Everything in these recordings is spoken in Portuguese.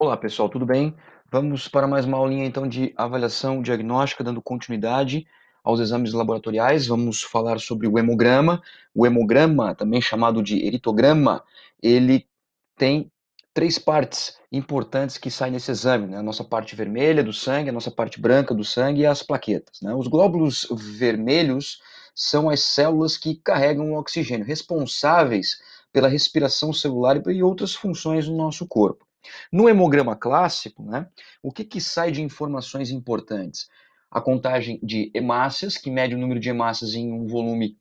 Olá pessoal, tudo bem? Vamos para mais uma aulinha então de avaliação diagnóstica, dando continuidade aos exames laboratoriais. Vamos falar sobre o hemograma. O hemograma, também chamado de eritograma, ele tem três partes importantes que saem nesse exame: né? a nossa parte vermelha do sangue, a nossa parte branca do sangue e as plaquetas. Né? Os glóbulos vermelhos são as células que carregam o oxigênio, responsáveis pela respiração celular e outras funções do nosso corpo. No hemograma clássico, né, o que, que sai de informações importantes? A contagem de hemácias, que mede o número de hemácias em um volume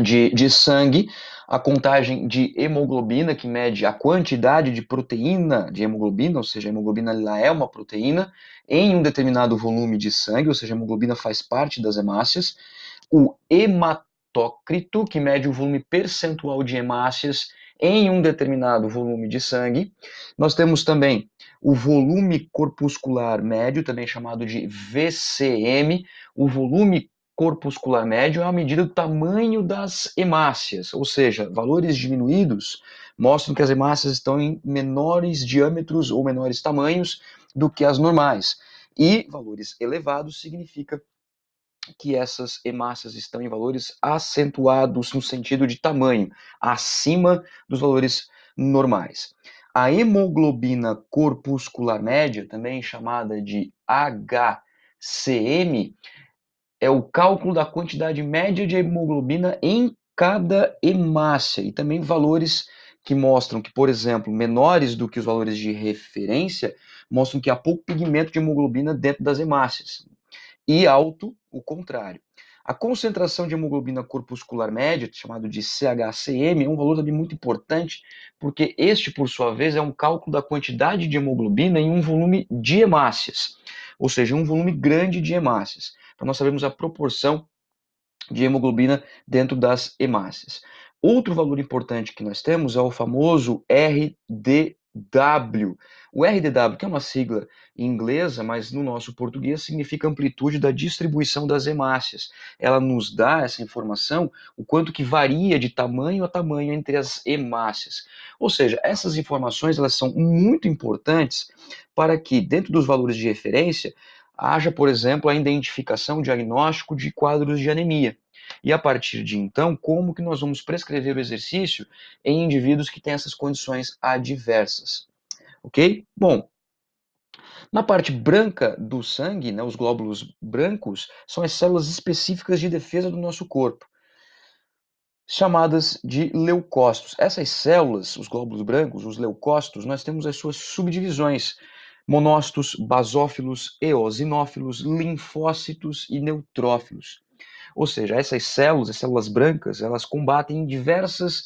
de, de sangue, a contagem de hemoglobina, que mede a quantidade de proteína de hemoglobina, ou seja, a hemoglobina lá é uma proteína, em um determinado volume de sangue, ou seja, a hemoglobina faz parte das hemácias, o hematócrito, que mede o volume percentual de hemácias em um determinado volume de sangue. Nós temos também o volume corpuscular médio, também chamado de VCM. O volume corpuscular médio é a medida do tamanho das hemácias, ou seja, valores diminuídos mostram que as hemácias estão em menores diâmetros ou menores tamanhos do que as normais. E valores elevados significa que essas hemácias estão em valores acentuados no sentido de tamanho, acima dos valores normais. A hemoglobina corpuscular média, também chamada de HCM, é o cálculo da quantidade média de hemoglobina em cada hemácia e também valores que mostram que, por exemplo, menores do que os valores de referência, mostram que há pouco pigmento de hemoglobina dentro das hemácias. E alto o contrário. A concentração de hemoglobina corpuscular média, chamado de CHCM, é um valor também muito importante, porque este, por sua vez, é um cálculo da quantidade de hemoglobina em um volume de hemácias, ou seja, um volume grande de hemácias. Então, nós sabemos a proporção de hemoglobina dentro das hemácias. Outro valor importante que nós temos é o famoso RD RDW. O RDW, que é uma sigla inglesa, mas no nosso português significa amplitude da distribuição das hemácias. Ela nos dá essa informação, o quanto que varia de tamanho a tamanho entre as hemácias. Ou seja, essas informações elas são muito importantes para que, dentro dos valores de referência, haja, por exemplo, a identificação, diagnóstico de quadros de anemia. E a partir de então, como que nós vamos prescrever o exercício em indivíduos que têm essas condições adversas? Ok? Bom, na parte branca do sangue, né, os glóbulos brancos são as células específicas de defesa do nosso corpo, chamadas de leucócitos. Essas células, os glóbulos brancos, os leucócitos, nós temos as suas subdivisões: monócitos, basófilos, eosinófilos, linfócitos e neutrófilos. Ou seja, essas células, as células brancas, elas combatem diversas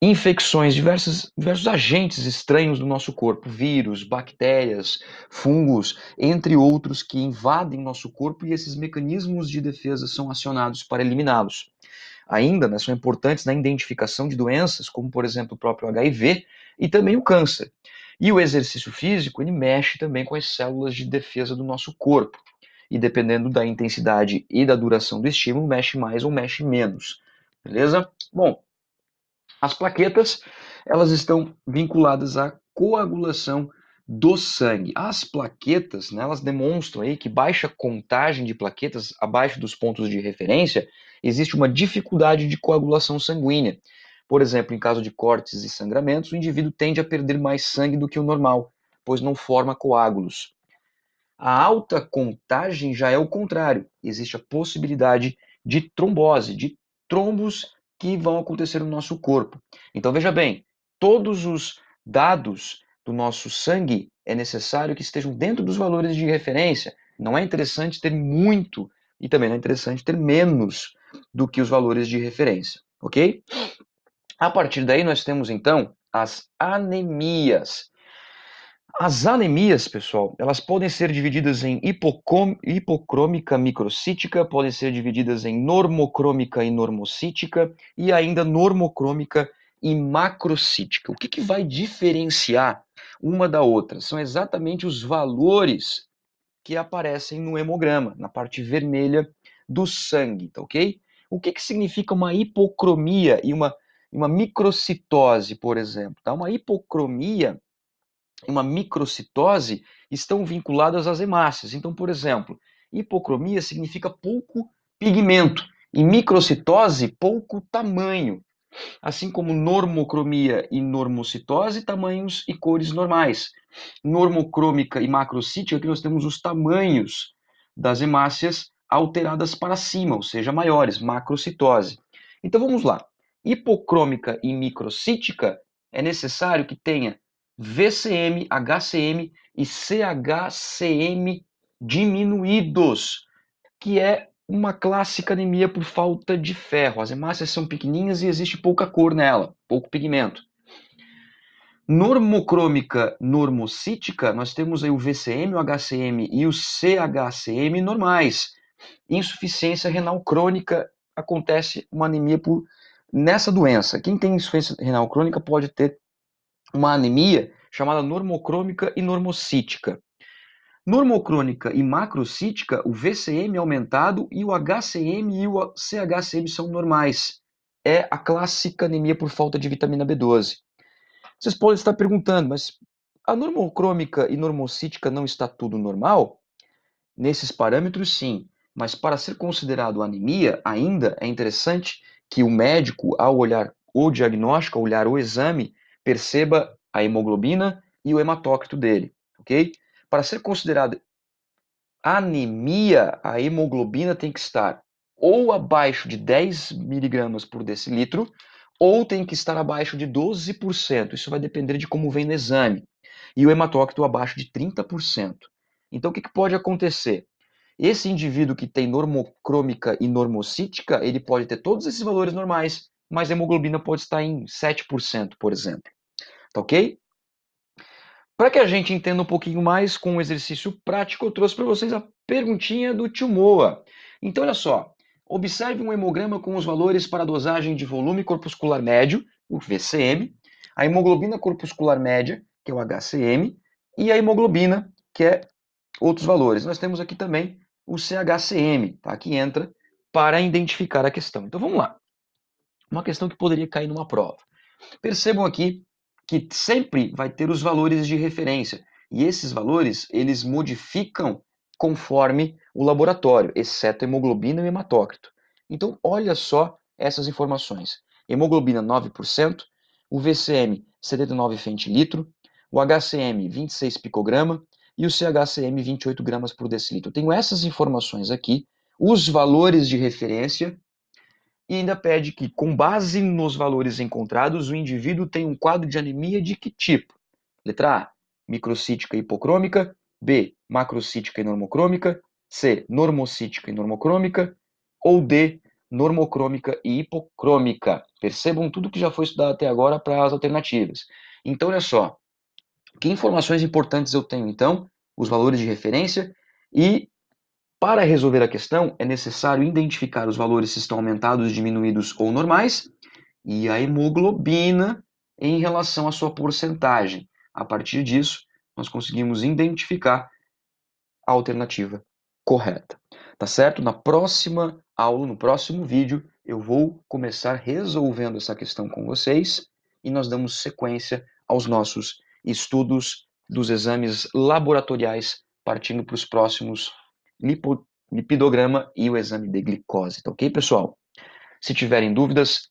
infecções, diversos diversos agentes estranhos do nosso corpo, vírus, bactérias, fungos, entre outros que invadem nosso corpo e esses mecanismos de defesa são acionados para eliminá-los. Ainda né, são importantes na identificação de doenças, como por exemplo o próprio HIV e também o câncer. E o exercício físico, ele mexe também com as células de defesa do nosso corpo e dependendo da intensidade e da duração do estímulo, mexe mais ou mexe menos. Beleza? Bom, as plaquetas, elas estão vinculadas à coagulação do sangue. As plaquetas, né, elas demonstram aí que baixa contagem de plaquetas abaixo dos pontos de referência, existe uma dificuldade de coagulação sanguínea. Por exemplo, em caso de cortes e sangramentos, o indivíduo tende a perder mais sangue do que o normal, pois não forma coágulos. A alta contagem já é o contrário. Existe a possibilidade de trombose, de trombos que vão acontecer no nosso corpo. Então veja bem, todos os dados do nosso sangue é necessário que estejam dentro dos valores de referência. Não é interessante ter muito e também não é interessante ter menos do que os valores de referência, ok? A partir daí nós temos então as anemias. As anemias, pessoal, elas podem ser divididas em hipocrômica microcítica, podem ser divididas em normocrômica e normocítica, e ainda normocrômica e macrocítica. O que, que vai diferenciar uma da outra? São exatamente os valores que aparecem no hemograma, na parte vermelha do sangue, tá ok? O que, que significa uma hipocromia e uma, uma microcitose, por exemplo? Tá? Uma hipocromia uma microcitose estão vinculadas às hemácias. Então, por exemplo, hipocromia significa pouco pigmento e microcitose, pouco tamanho. Assim como normocromia e normocitose, tamanhos e cores normais. Normocrômica e macrocítica, aqui é nós temos os tamanhos das hemácias alteradas para cima, ou seja, maiores, macrocitose. Então vamos lá. Hipocrômica e microcítica é necessário que tenha VCM, HCM e CHCM diminuídos, que é uma clássica anemia por falta de ferro. As hemácias são pequenininhas e existe pouca cor nela, pouco pigmento. Normocrômica normocítica, nós temos aí o VCM, o HCM e o CHCM normais. Insuficiência renal crônica acontece uma anemia por nessa doença. Quem tem insuficiência renal crônica pode ter uma anemia chamada normocrômica e normocítica. Normocrônica e macrocítica, o VCM é aumentado e o HCM e o CHCM são normais. É a clássica anemia por falta de vitamina B12. Vocês podem estar perguntando, mas a normocrômica e normocítica não está tudo normal? Nesses parâmetros, sim, mas para ser considerado anemia, ainda é interessante que o médico, ao olhar o diagnóstico, ao olhar o exame, Perceba a hemoglobina e o hematócrito dele, ok? Para ser considerada anemia, a hemoglobina tem que estar ou abaixo de 10 miligramas por decilitro, ou tem que estar abaixo de 12%. Isso vai depender de como vem no exame. E o hematócrito abaixo de 30%. Então, o que, que pode acontecer? Esse indivíduo que tem normocrômica e normocítica, ele pode ter todos esses valores normais, mas a hemoglobina pode estar em 7%, por exemplo. Tá ok? Para que a gente entenda um pouquinho mais com o um exercício prático, eu trouxe para vocês a perguntinha do tio Moa. Então, olha só. Observe um hemograma com os valores para a dosagem de volume corpuscular médio, o VCM, a hemoglobina corpuscular média, que é o HCM, e a hemoglobina, que é outros valores. Nós temos aqui também o CHCM, tá? que entra para identificar a questão. Então vamos lá uma questão que poderia cair numa prova. Percebam aqui que sempre vai ter os valores de referência e esses valores eles modificam conforme o laboratório, exceto hemoglobina e hematócrito. Então, olha só essas informações. Hemoglobina 9%, o VCM 79 fentilitro, o HCM 26 picograma e o CHCM 28 gramas por decilitro. Eu tenho essas informações aqui, os valores de referência e ainda pede que, com base nos valores encontrados, o indivíduo tenha um quadro de anemia de que tipo? Letra A, microcítica hipocrômica, B, macrocítica e normocrômica, C, normocítica e normocrômica, ou D, normocrômica e hipocrômica. Percebam tudo que já foi estudado até agora para as alternativas. Então, olha só, que informações importantes eu tenho, então, os valores de referência e para resolver a questão, é necessário identificar os valores se estão aumentados, diminuídos ou normais e a hemoglobina em relação à sua porcentagem. A partir disso, nós conseguimos identificar a alternativa correta. Tá certo? Na próxima aula, no próximo vídeo, eu vou começar resolvendo essa questão com vocês e nós damos sequência aos nossos estudos dos exames laboratoriais partindo para os próximos lipo, lipidograma e o exame de glicose, tá ok, pessoal? Se tiverem dúvidas,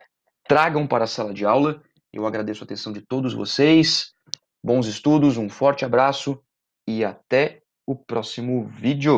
tragam para a sala de aula. Eu agradeço a atenção de todos vocês. Bons estudos, um forte abraço e até o próximo vídeo.